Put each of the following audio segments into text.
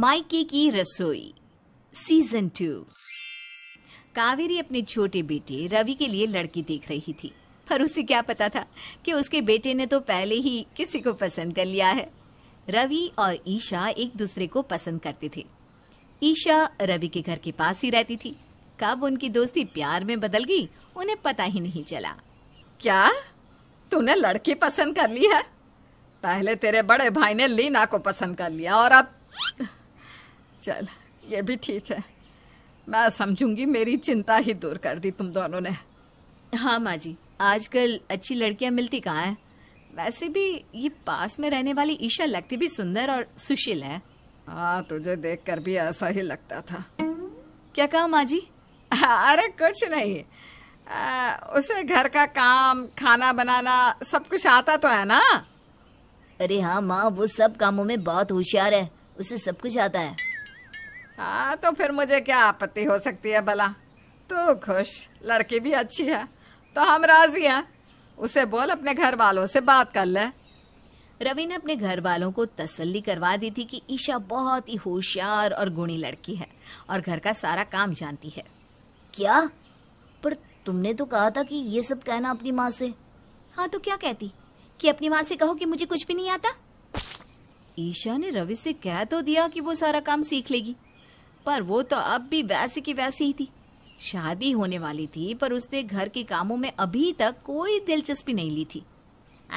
Mikey की रसोई season two Kaveri अपने छोटे बेटे रवि के लिए लड़की देख रही थी पर उसे क्या पता था कि उसके बेटे ने तो पहले ही किसी को पसंद कर लिया है रवि और ईशा एक दूसरे को पसंद करते थे ईशा रवि के घर के पास ही रहती थी कब उनकी दोस्ती प्यार में बदल गई उन्हें पता ही नहीं चला क्या तूने लड़की पसंद कर ली है पहले तेरे बड़े भाई ने लीना को पसंद कर लिया और अब चल ये भी ठीक है मैं समझूंगी मेरी चिंता ही दूर कर दी तुम दोनों ने हाँ माँ जी आजकल अच्छी लड़कियाँ मिलती कहाँ हैं वैसे भी ये पास में रहने वाली ईशा लगती भी सुंदर और सुशील है हाँ तुझे देखकर भी ऐसा ही लगता था क्या कहा माँ जी अरे कुछ नहीं आ, उसे घर का काम खाना बनाना सब कुछ आता तो है ना अरे हाँ माँ वो सब कामों में बहुत होशियार है उसे सब कुछ आता है हाँ तो फिर मुझे क्या आपत्ति हो सकती है भला तू खुश लड़की भी अच्छी है तो हम राजी हैं उसे बोल अपने घर वालों से बात कर ले रवि ने अपने घर वालों को तसल्ली करवा दी थी कि ईशा बहुत ही होशियार और गुणी लड़की है और घर का सारा काम जानती है क्या पर तुमने तो कहा था कि ये सब कहना अपनी माँ से हाँ तो क्या कहती कि अपनी माँ से कहो कि मुझे कुछ भी नहीं आता ईशा ने रवि से कह तो दिया कि वो सारा काम सीख लेगी पर वो तो अब भी वैसी की वैसी ही थी शादी होने वाली थी पर उसने घर के कामों में अभी तक कोई दिलचस्पी नहीं ली थी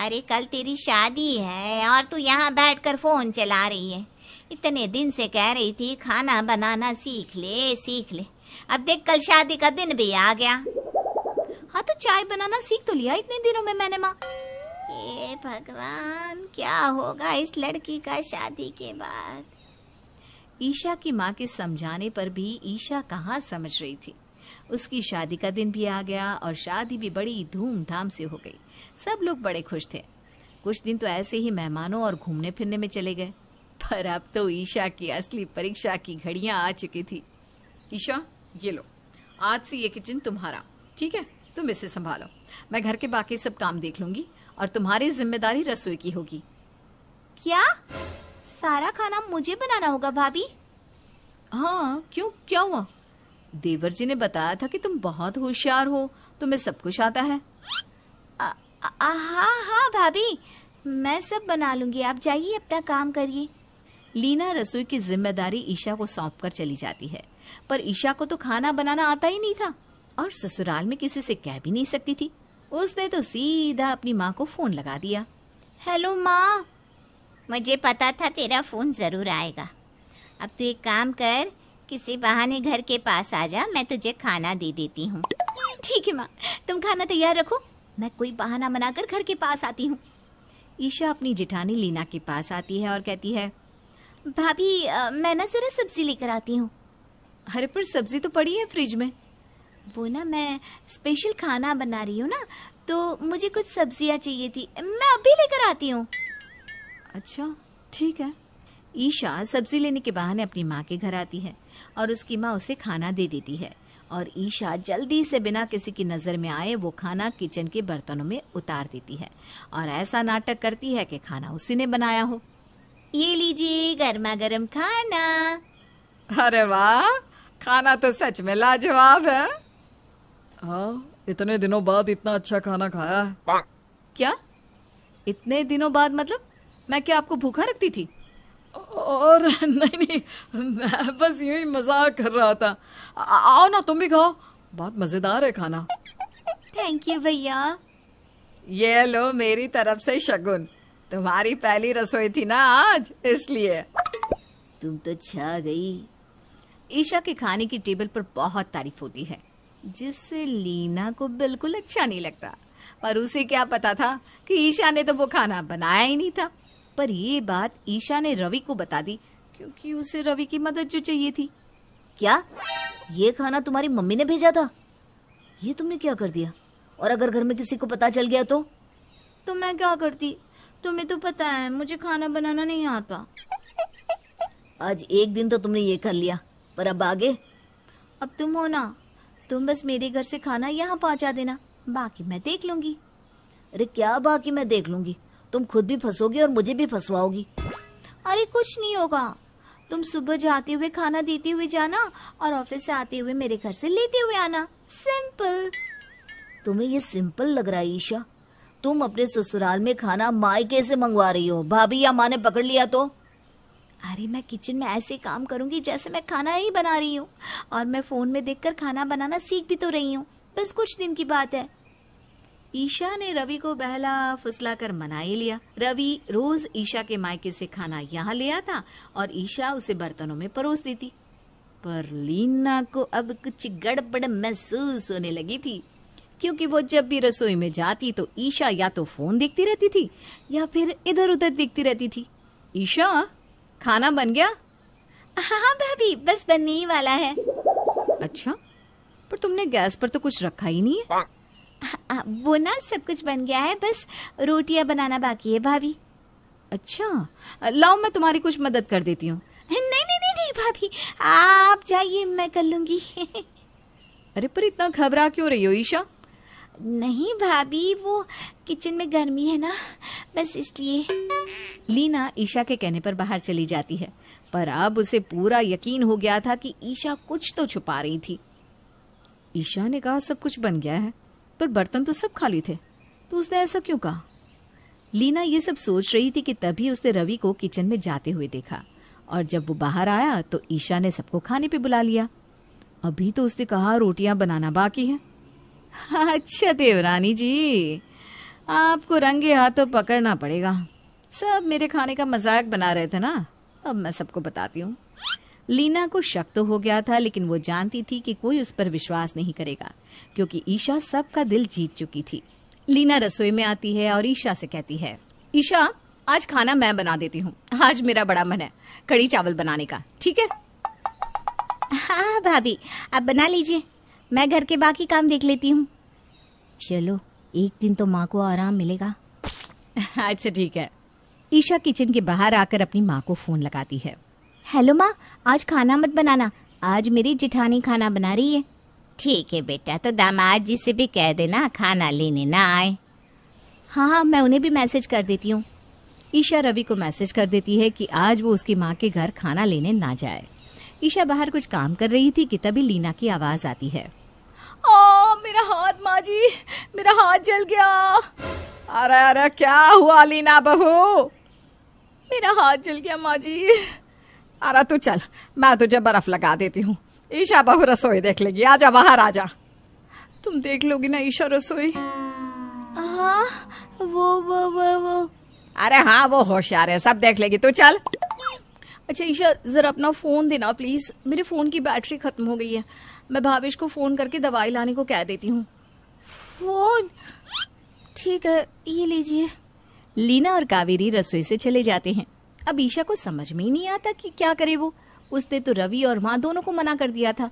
अरे कल तेरी शादी है और तू यहाँ बैठकर फोन चला रही है इतने दिन से कह रही थी खाना बनाना सीख ले सीख ले अब देख कल शादी का दिन भी आ गया हाँ तो चाय बनाना सीख तो लिया इतने दिनों में मैंने माँ ये भगवान क्या होगा इस लड़की का शादी के बाद ईशा की माँ के समझाने पर भी ईशा कहाँ समझ रही थी उसकी शादी का दिन भी आ गया और शादी भी बड़ी धूमधाम से हो गई सब लोग बड़े खुश थे कुछ दिन तो ऐसे ही मेहमानों और घूमने फिरने में चले गए पर अब तो ईशा की असली परीक्षा की घड़ियां आ चुकी थी ईशा ये लो आज से ये किचन तुम्हारा ठीक है तुम इसे संभालो मैं घर के बाकी सब काम देख लूंगी और तुम्हारी जिम्मेदारी रसोई की होगी क्या सारा खाना मुझे बनाना होगा भाभी हाँ क्यों क्या हुआ देवर जी ने बताया था कि तुम बहुत होशियार हो तुम्हें सब कुछ आता है हाँ हाँ भाभी मैं सब बना लूंगी आप जाइए अपना काम करिए लीना रसोई की जिम्मेदारी ईशा को सौंप कर चली जाती है पर ईशा को तो खाना बनाना आता ही नहीं था और ससुराल में किसी से कह भी नहीं सकती थी उसने तो सीधा अपनी माँ को फोन लगा दिया हेलो माँ मुझे पता था तेरा फ़ोन ज़रूर आएगा अब तू एक काम कर किसी बहाने घर के पास आ जा मैं तुझे खाना दे देती हूँ ठीक है माँ तुम खाना तैयार रखो मैं कोई बहाना बनाकर घर के पास आती हूँ ईशा अपनी जिठानी लीना के पास आती है और कहती है भाभी मैं ना ज़रा सब्ज़ी लेकर आती हूँ अरे पर सब्ज़ी तो पड़ी है फ्रिज में वो ना मैं स्पेशल खाना बना रही हूँ ना तो मुझे कुछ सब्जियाँ चाहिए थी मैं अभी लेकर आती हूँ अच्छा ठीक है ईशा सब्जी लेने के बहाने अपनी माँ के घर आती है और उसकी माँ उसे खाना दे देती है और ईशा जल्दी से बिना किसी की नज़र में आए वो खाना किचन के बर्तनों में उतार देती है और ऐसा नाटक करती है कि खाना उसी ने बनाया हो ये लीजिए गर्मा गर्म खाना अरे वाह खाना तो सच में लाजवाब है आ, हाँ, इतने दिनों बाद इतना अच्छा खाना खाया क्या इतने दिनों बाद मतलब मैं क्या आपको भूखा रखती थी और नहीं नहीं मैं बस यूं ही मजाक कर रहा था आ, आओ ना तुम भी खाओ बहुत मजेदार है खाना थैंक यू भैया ये लो मेरी तरफ से शगुन तुम्हारी पहली रसोई थी ना आज इसलिए तुम तो छा गई ईशा के खाने की टेबल पर बहुत तारीफ होती है जिससे लीना को बिल्कुल अच्छा नहीं लगता पर उसे क्या पता था कि ईशा ने तो वो खाना बनाया ही नहीं था पर ये बात ईशा ने रवि को बता दी क्योंकि उसे रवि की मदद जो चाहिए थी क्या ये खाना तुम्हारी मम्मी ने भेजा था ये तुमने क्या कर दिया और अगर घर में किसी को पता चल गया तो तो मैं क्या करती तुम्हें तो पता है मुझे खाना बनाना नहीं आता आज एक दिन तो तुमने ये कर लिया पर अब आगे अब तुम हो ना तुम बस मेरे घर से खाना यहाँ पहुँचा देना बाकी मैं देख लूंगी अरे क्या बाकी मैं देख लूंगी तुम खुद भी फंसोगी और मुझे भी फंसवाओगी अरे कुछ नहीं होगा तुम सुबह जाते हुए खाना देते हुए जाना और ऑफिस से आते हुए मेरे घर से लेते हुए आना सिंपल तुम्हें ये सिंपल लग रहा है ईशा तुम अपने ससुराल में खाना मायके से मंगवा रही हो भाभी या माँ ने पकड़ लिया तो अरे मैं किचन में ऐसे काम करूंगी जैसे मैं खाना ही बना रही हूँ और मैं फोन में देखकर खाना बनाना सीख भी तो रही हूँ बस कुछ दिन की बात है ईशा ने रवि को बहला फुसला कर मना ही लिया रवि रोज ईशा के मायके से खाना यहाँ ले आता और ईशा उसे बर्तनों में परोस देती पर लीना को अब कुछ गड़बड़ महसूस होने लगी थी क्योंकि वो जब भी रसोई में जाती तो ईशा या तो फोन देखती रहती थी या फिर इधर उधर देखती रहती थी ईशा खाना बन गया हाँ भाभी बस बनने ही वाला है अच्छा पर तुमने गैस पर तो कुछ रखा ही नहीं है हाँ, हाँ, वो ना सब कुछ बन गया है बस रोटियां बनाना बाकी है भाभी अच्छा लाओ मैं तुम्हारी कुछ मदद कर देती हूँ नहीं नहीं नहीं नहीं भाभी आप जाइए मैं कर लूंगी अरे पर इतना घबरा क्यों रही हो ईशा नहीं भाभी वो किचन में गर्मी है ना बस इसलिए लीना ईशा के कहने पर बाहर चली जाती है पर अब उसे पूरा यकीन हो गया था कि ईशा कुछ तो छुपा रही थी ईशा ने कहा सब कुछ बन गया है पर बर्तन तो सब खाली थे तो उसने ऐसा क्यों कहा लीना ये सब सोच रही थी कि तभी उसने रवि को किचन में जाते हुए देखा और जब वो बाहर आया तो ईशा ने सबको खाने पे बुला लिया अभी तो उसने कहा रोटियां बनाना बाकी है अच्छा देवरानी जी आपको रंगे हाथों पकड़ना पड़ेगा सब मेरे खाने का मजाक बना रहे थे ना अब मैं सबको बताती हूँ लीना को शक तो हो गया था लेकिन वो जानती थी कि कोई उस पर विश्वास नहीं करेगा क्योंकि ईशा सबका दिल जीत चुकी थी लीना रसोई में आती है और ईशा से कहती है ईशा आज खाना मैं बना देती हूँ आज मेरा बड़ा मन है कड़ी चावल बनाने का ठीक है हाँ भाभी आप बना लीजिए मैं घर के बाकी काम देख लेती हूँ चलो एक दिन तो माँ को आराम मिलेगा अच्छा ठीक है ईशा किचन के बाहर आकर अपनी माँ को फोन लगाती है हेलो माँ आज खाना मत बनाना आज मेरी जिठानी खाना बना रही है ठीक है बेटा तो दामाद जी से भी कह देना खाना लेने ना आए हाँ हाँ मैं उन्हें भी मैसेज कर देती हूँ ईशा रवि को मैसेज कर देती है कि आज वो उसकी माँ के घर खाना लेने ना जाए ईशा बाहर कुछ काम कर रही थी कि तभी लीना की आवाज़ आती है ओ मेरा हाथ माँ जी मेरा हाथ जल गया अरे अरे क्या हुआ लीना बहू मेरा हाथ जल गया माँ जी अरे तू चल मैं तुझे बर्फ लगा देती हूँ ईशा बहु रसोई देख लेगी आजा बाहर आजा तुम देख लोगी ना ईशा रसोई हाँ वो वो वो वो अरे हाँ वो होशियार है सब देख लेगी तू चल अच्छा ईशा जरा अपना फोन देना प्लीज मेरे फोन की बैटरी खत्म हो गई है मैं भावेश को फोन करके दवाई लाने को कह देती हूँ फोन ठीक है ये लीजिए लीना और कावेरी रसोई से चले जाते हैं अब ईशा को समझ में ही नहीं आता कि क्या करे वो उसने तो रवि और माँ दोनों को मना कर दिया था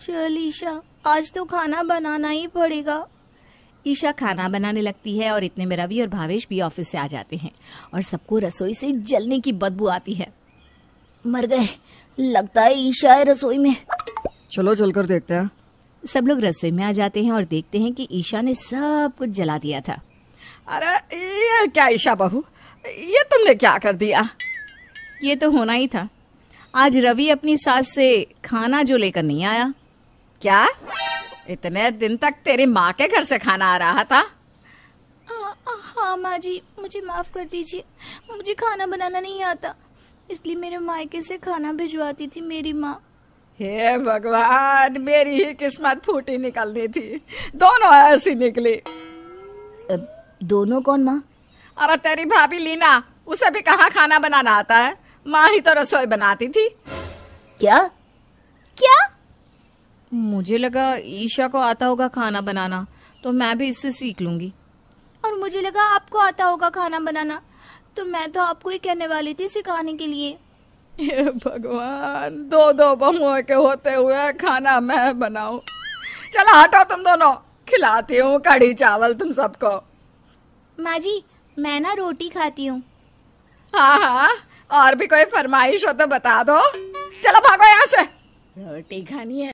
चल ईशा आज तो खाना बनाना ही पड़ेगा ईशा खाना बनाने लगती है और इतने में रवि और भावेश भी ऑफिस से आ जाते हैं और सबको रसोई से जलने की बदबू आती है मर गए लगता है ईशा है रसोई में चलो चलकर देखते हैं सब लोग रसोई में आ जाते हैं और देखते हैं कि ईशा ने सब कुछ जला दिया था अरे यार क्या ईशा बहू ये तुमने क्या कर दिया ये तो होना ही था आज रवि अपनी सास से खाना जो लेकर नहीं आया क्या इतने दिन तक तेरी माँ के घर से खाना आ रहा था हाँ माँ जी मुझे माफ कर दीजिए मुझे खाना बनाना नहीं आता इसलिए मेरे मायके से खाना भिजवाती थी मेरी माँ हे भगवान मेरी ही किस्मत फूटी निकलनी थी दोनों ऐसी निकली दोनों कौन माँ अरे तेरी भाभी लीना उसे भी कहाँ खाना बनाना आता है माँ ही तो रसोई बनाती थी क्या क्या मुझे लगा ईशा को आता होगा खाना बनाना तो मैं भी इससे सीख लूंगी और मुझे लगा आपको आता होगा खाना बनाना तो मैं तो आपको ही कहने वाली थी सिखाने के लिए भगवान दो दो बहुओं के होते हुए खाना मैं बनाऊ चलो हटो तुम दोनों खिलाती हूँ कड़ी चावल तुम सबको माँ जी मैं ना रोटी खाती हूँ हाँ हाँ और भी कोई फरमाइश हो तो बता दो चलो भागो यहाँ से रोटी खानी है